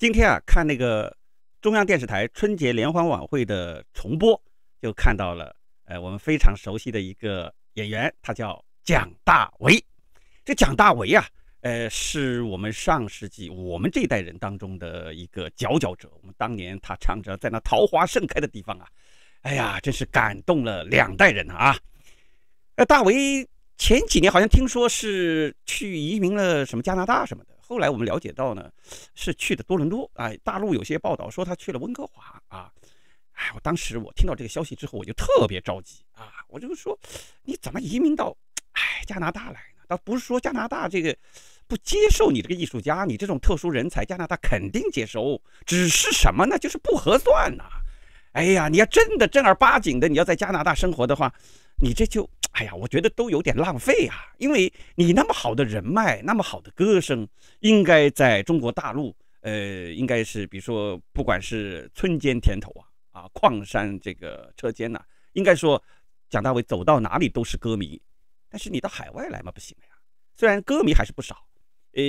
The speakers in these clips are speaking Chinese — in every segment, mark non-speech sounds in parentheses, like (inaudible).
今天啊，看那个中央电视台春节联欢晚会的重播，就看到了，呃，我们非常熟悉的一个演员，他叫蒋大为。这蒋大为啊，呃，是我们上世纪我们这一代人当中的一个佼佼者。我们当年他唱着在那桃花盛开的地方啊，哎呀，真是感动了两代人啊。呃，大为前几年好像听说是去移民了，什么加拿大什么的。后来我们了解到呢，是去的多伦多。哎，大陆有些报道说他去了温哥华。啊，哎，我当时我听到这个消息之后，我就特别着急啊。我就说，你怎么移民到，哎，加拿大来呢？倒不是说加拿大这个不接受你这个艺术家，你这种特殊人才，加拿大肯定接收，只是什么？呢？就是不合算呐。哎呀，你要真的正儿八经的，你要在加拿大生活的话，你这就。哎呀，我觉得都有点浪费啊，因为你那么好的人脉，那么好的歌声，应该在中国大陆，呃，应该是比如说，不管是村间田头啊，啊，矿山这个车间呐，应该说，蒋大为走到哪里都是歌迷。但是你到海外来嘛，不行呀！虽然歌迷还是不少，呃，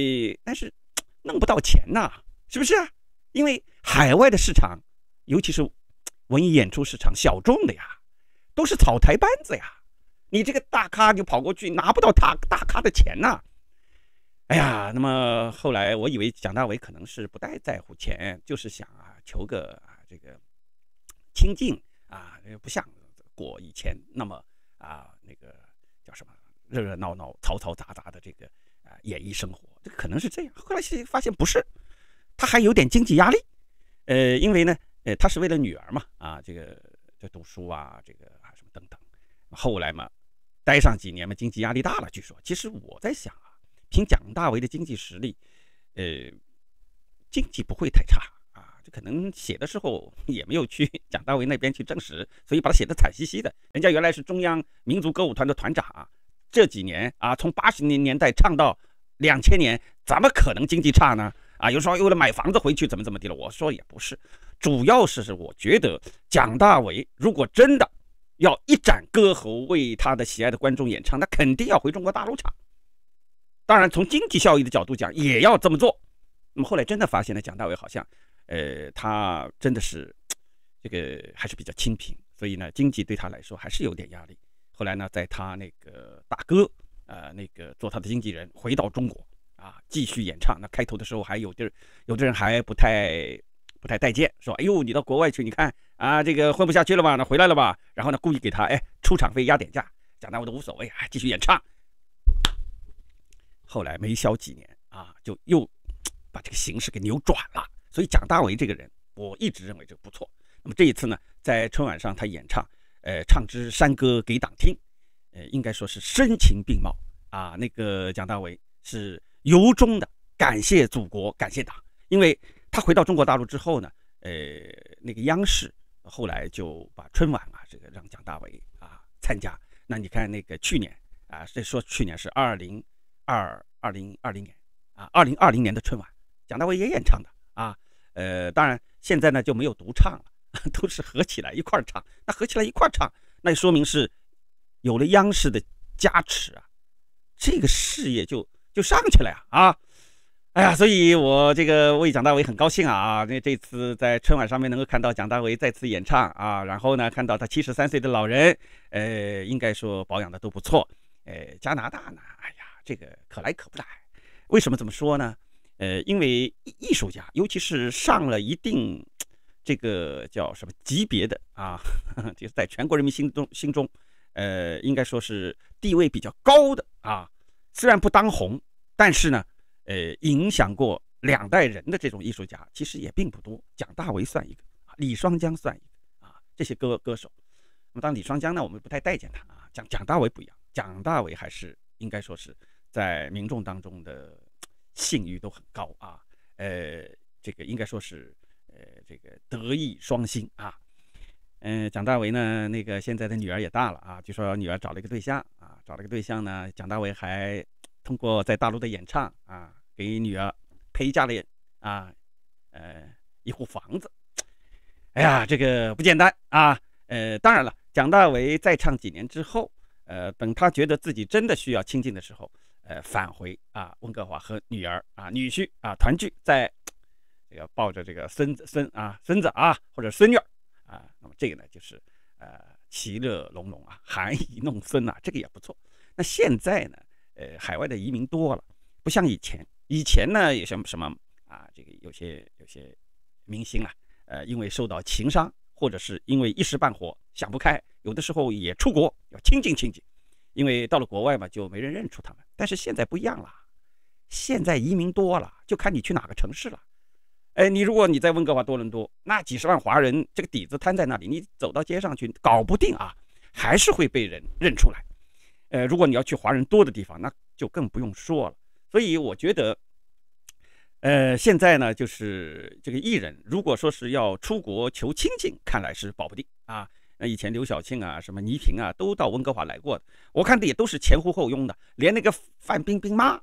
但是弄不到钱呐，是不是啊？因为海外的市场，尤其是文艺演出市场，小众的呀，都是草台班子呀。你这个大咖就跑过去拿不到他大咖的钱呐！哎呀，那么后来我以为蒋大为可能是不太在乎钱，就是想啊求个啊这个清净啊，不像过以前那么啊那个叫什么热热闹闹、嘈嘈杂杂的这个啊演艺生活，这可能是这样。后来发现不是，他还有点经济压力，呃，因为呢，呃，他是为了女儿嘛，啊，这个在读书啊，这个啊什么等等，后来嘛。待上几年嘛，经济压力大了。据说，其实我在想啊，凭蒋大为的经济实力，呃，经济不会太差啊。这可能写的时候 (laughs) 也没有去 (laughs) 蒋大为那边去证实，所以把他写的惨兮兮的。人家原来是中央民族歌舞团的团长，啊，这几年啊，从八十年年代唱到两千年，怎么可能经济差呢？啊，有时候为了买房子回去怎么怎么的了？我说也不是，主要是是我觉得蒋大为如果真的。要一展歌喉为他的喜爱的观众演唱，那肯定要回中国大陆唱。当然，从经济效益的角度讲，也要这么做。那么后来真的发现呢，蒋大为好像，呃，他真的是这个还是比较清贫，所以呢，经济对他来说还是有点压力。后来呢，在他那个大哥，呃，那个做他的经纪人回到中国啊，继续演唱。那开头的时候还有地儿，有的人还不太。不太待见，说：“哎呦，你到国外去，你看啊，这个混不下去了吧？那回来了吧？然后呢，故意给他哎出场费压点价，蒋大我都无所谓啊，继续演唱。后来没消几年啊，就又把这个形势给扭转了。所以蒋大为这个人，我一直认为就不错。那么这一次呢，在春晚上他演唱，呃，唱支山歌给党听，呃，应该说是声情并茂啊。那个蒋大为是由衷的感谢祖国，感谢党，因为。”他回到中国大陆之后呢，呃，那个央视后来就把春晚啊，这个让蒋大为啊参加。那你看那个去年啊，这说去年是二零二二零二零年啊，二零二零年的春晚，蒋大为也演唱的啊。呃，当然现在呢就没有独唱了，(laughs) 都是合起来一块儿唱。那合起来一块儿唱，那说明是有了央视的加持啊，这个事业就就上去了呀啊。哎呀，所以我这个为蒋大为很高兴啊！那这次在春晚上面能够看到蒋大为再次演唱啊，然后呢，看到他七十三岁的老人，呃，应该说保养的都不错。呃，加拿大呢，哎呀，这个可来可不来。为什么这么说呢？呃，因为艺术家，尤其是上了一定这个叫什么级别的啊，(laughs) 就是在全国人民心中心中，呃，应该说是地位比较高的啊。虽然不当红，但是呢。呃，影响过两代人的这种艺术家，其实也并不多。蒋大为算一个啊，李双江算一个啊，这些歌歌手。那么，当李双江呢，我们不太待见他啊。蒋蒋大为不一样，蒋大为还是应该说是在民众当中的信誉都很高啊。呃，这个应该说是呃，这个德艺双馨啊。嗯，蒋大为呢，那个现在的女儿也大了啊，据说女儿找了一个对象啊，找了个对象呢，蒋大为还通过在大陆的演唱啊。给女儿陪嫁的啊，呃一户房子，哎呀，这个不简单啊，呃当然了，蒋大为再唱几年之后，呃等他觉得自己真的需要亲近的时候，呃返回啊温哥华和女儿啊女婿啊团聚，在要抱着这个孙子孙啊孙子啊或者孙女儿啊，那么这个呢就是呃其乐融融啊 (laughs) 含饴弄孙呐，这个也不错。那现在呢，呃海外的移民多了，不像以前。以前呢，什么什么啊，这个有些有些明星啊，呃，因为受到情伤，或者是因为一时半会想不开，有的时候也出国要清静清静，因为到了国外嘛，就没人认出他们。但是现在不一样了，现在移民多了，就看你去哪个城市了。哎，你如果你在温哥华、多伦多，那几十万华人这个底子摊在那里，你走到街上去搞不定啊，还是会被人认出来。呃，如果你要去华人多的地方，那就更不用说了。所以我觉得，呃，现在呢，就是这个艺人，如果说是要出国求亲近，看来是保不定啊。那以前刘晓庆啊，什么倪萍啊，都到温哥华来过，的，我看的也都是前呼后拥的，连那个范冰冰妈，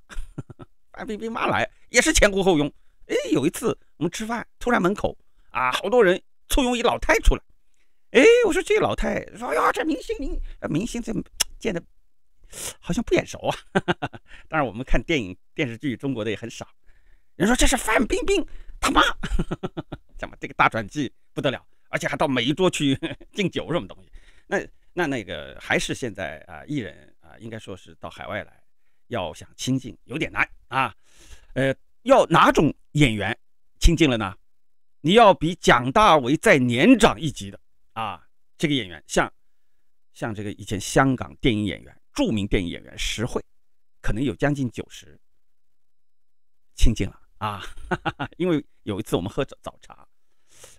(laughs) 范冰冰妈来也是前呼后拥。哎，有一次我们吃饭，突然门口啊，好多人簇拥一老太出来。哎，我说这老太，哎呀，这明星明明星这么见的？好像不眼熟啊，(laughs) 当然我们看电影电视剧中国的也很少。人说这是范冰冰，他妈，(laughs) 怎么这个大转机不得了？而且还到每一桌去 (laughs) 敬酒什么东西？那那那个还是现在啊，艺人啊，应该说是到海外来，要想亲近有点难啊。呃，要哪种演员亲近了呢？你要比蒋大为再年长一级的啊，这个演员，像像这个以前香港电影演员。著名电影演员石慧，可能有将近九十，亲近了啊！哈哈。因为有一次我们喝早茶，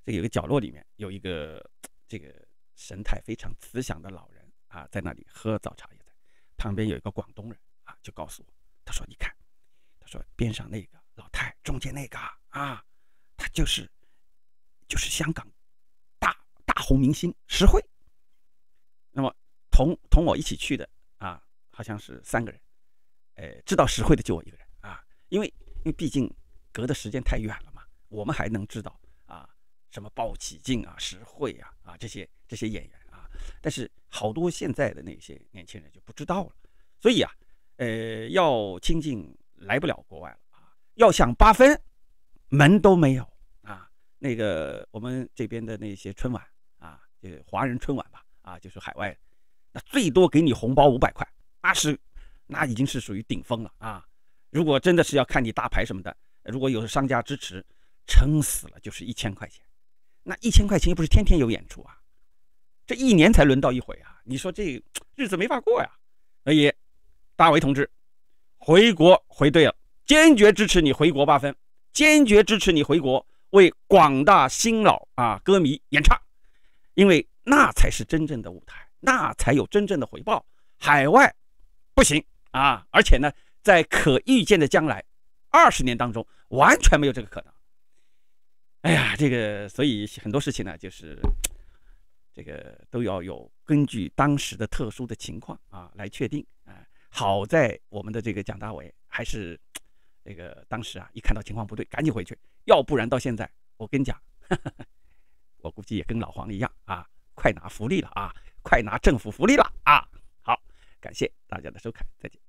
这有个角落里面有一个这个神态非常慈祥的老人啊，在那里喝早茶也在，旁边有一个广东人啊，就告诉我，他说：“你看，他说边上那个老太，中间那个啊，他就是就是香港大大红明星石慧。”那么同同我一起去的。好像是三个人，呃，知道实惠的就我一个人啊，因为因为毕竟隔的时间太远了嘛，我们还能知道啊，什么鲍起劲啊、实惠啊啊这些这些演员啊，但是好多现在的那些年轻人就不知道了，所以啊，呃，要亲近来不了国外了啊，要想八分门都没有啊，那个我们这边的那些春晚啊，呃，华人春晚吧啊，就是海外，那最多给你红包五百块。那是，那已经是属于顶峰了啊！如果真的是要看你大牌什么的，如果有商家支持，撑死了就是一千块钱。那一千块钱又不是天天有演出啊，这一年才轮到一回啊！你说这 (tsk) 日子没法过呀？所以，大为同志，回国回对了，坚决支持你回国八分，坚决支持你回国为广大新老啊歌迷演唱，因为那才是真正的舞台，那才有真正的回报，海外。不行啊！而且呢，在可预见的将来，二十年当中完全没有这个可能。哎呀，这个所以很多事情呢，就是这个都要有根据当时的特殊的情况啊来确定啊。好在我们的这个蒋大为还是那个当时啊，一看到情况不对，赶紧回去，要不然到现在我跟你讲，(laughs) 我估计也跟老黄一样啊，快拿福利了啊，快拿政府福利了啊。感谢大家的收看，再见。